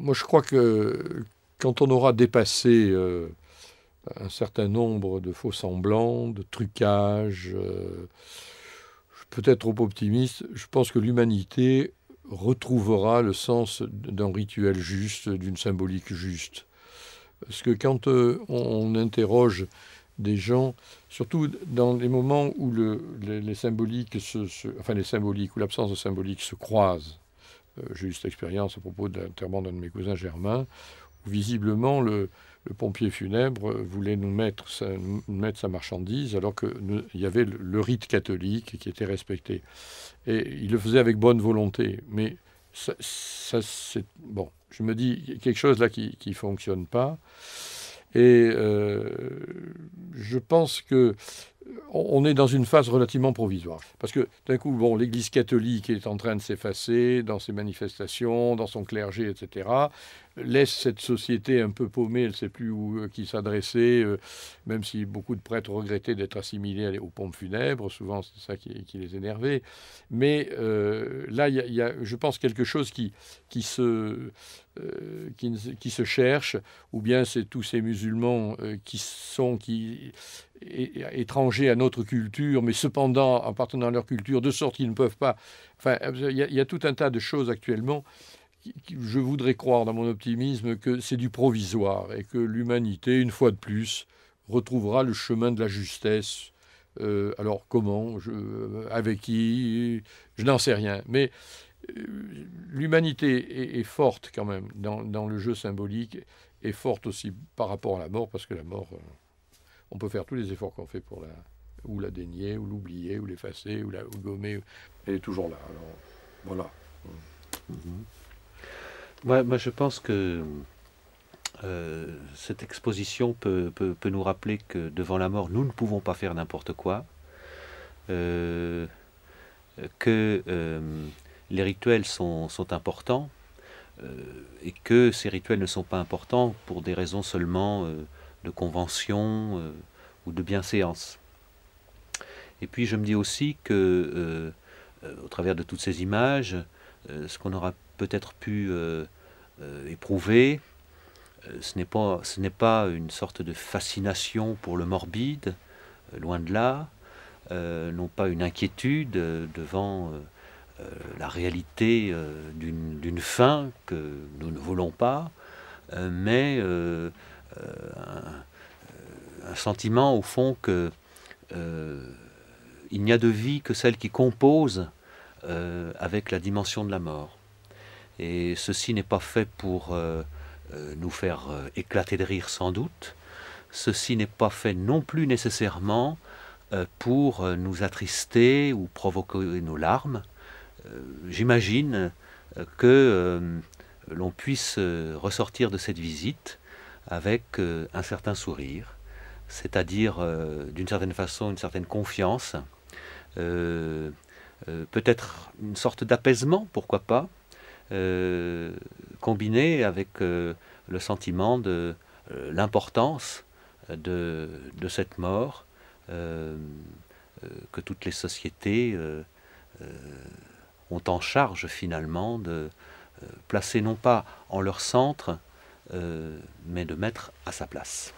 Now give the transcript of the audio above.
moi, je crois que quand on aura dépassé euh, un certain nombre de faux semblants, de trucages, euh, peut-être trop optimiste, je pense que l'humanité retrouvera le sens d'un rituel juste, d'une symbolique juste. Parce que quand euh, on, interroge des gens, surtout dans les moments où les, symboliques, les symboliques, où l'absence de symbolique se croise, euh, juste eu expérience à propos d'un d'un de mes cousins germains, où visiblement le, pompier funèbre voulait nous mettre sa, marchandise alors qu'il y avait le, rite catholique qui était respecté. Et il le faisait avec bonne volonté, mais ça, c'est... Bon, je me dis, il y a quelque chose là qui ne fonctionne pas. Et euh, je pense que on est dans une phase relativement provisoire. Parce que d'un coup, bon, l'Église catholique est en train de s'effacer dans ses manifestations, dans son clergé, etc. Laisse cette société un peu paumée, elle ne sait plus où euh, qui s'adresser, euh, même si beaucoup de prêtres regrettaient d'être assimilés aux pompes funèbres, souvent c'est ça qui, les énervait. Mais euh, là, il y, a, je pense, quelque chose qui, qui, se, qui se cherche, ou bien c'est tous ces musulmans qui sont, qui étrangers à notre culture, mais cependant appartenant à leur culture, de sorte qu'ils ne peuvent pas. Enfin, il y, a tout un tas de choses actuellement. que je voudrais croire dans mon optimisme que c'est du provisoire et que l'humanité, une fois de plus, retrouvera le chemin de la justesse. Euh, alors comment, je, euh, avec qui, je n'en sais rien. Mais euh, l'humanité est, forte quand même dans, le jeu symbolique, et forte aussi par rapport à la mort, parce que la mort on peut faire tous les efforts qu'on fait pour la, ou la dénier, ou l'oublier, ou l'effacer, ou la gommer. Elle est toujours là. Alors, voilà. Mm. moi, je pense que euh, cette exposition peut, nous rappeler que devant la mort, nous ne pouvons pas faire n'importe quoi. Euh, que euh, les rituels sont, sont importants et que ces rituels ne sont pas importants pour des raisons seulement de convention euh, ou de bienséance. Et puis je me dis aussi que, euh, euh, au travers de toutes ces images, ce qu'on aura peut-être pu éprouver, ce n'est pas une sorte de fascination pour le morbide, loin de là, non pas une inquiétude devant la réalité d'une fin que nous ne voulons pas, mais euh, euh, un, sentiment au fond que euh, il n'y a de vie que celle qui compose avec la dimension de la mort. Et ceci n'est pas fait pour nous faire éclater de rire sans doute. Ceci n'est pas fait non plus nécessairement pour nous attrister ou provoquer nos larmes. J'imagine que l'on puisse ressortir de cette visite avec euh, un certain sourire, c'est-à-dire euh, d'une certaine façon une certaine confiance, euh, peut-être une sorte d'apaisement, pourquoi pas, combiné avec le sentiment de l'importance de, cette mort que toutes les sociétés ont en charge finalement de placer non pas en leur centre euh, mais de mettre à sa place.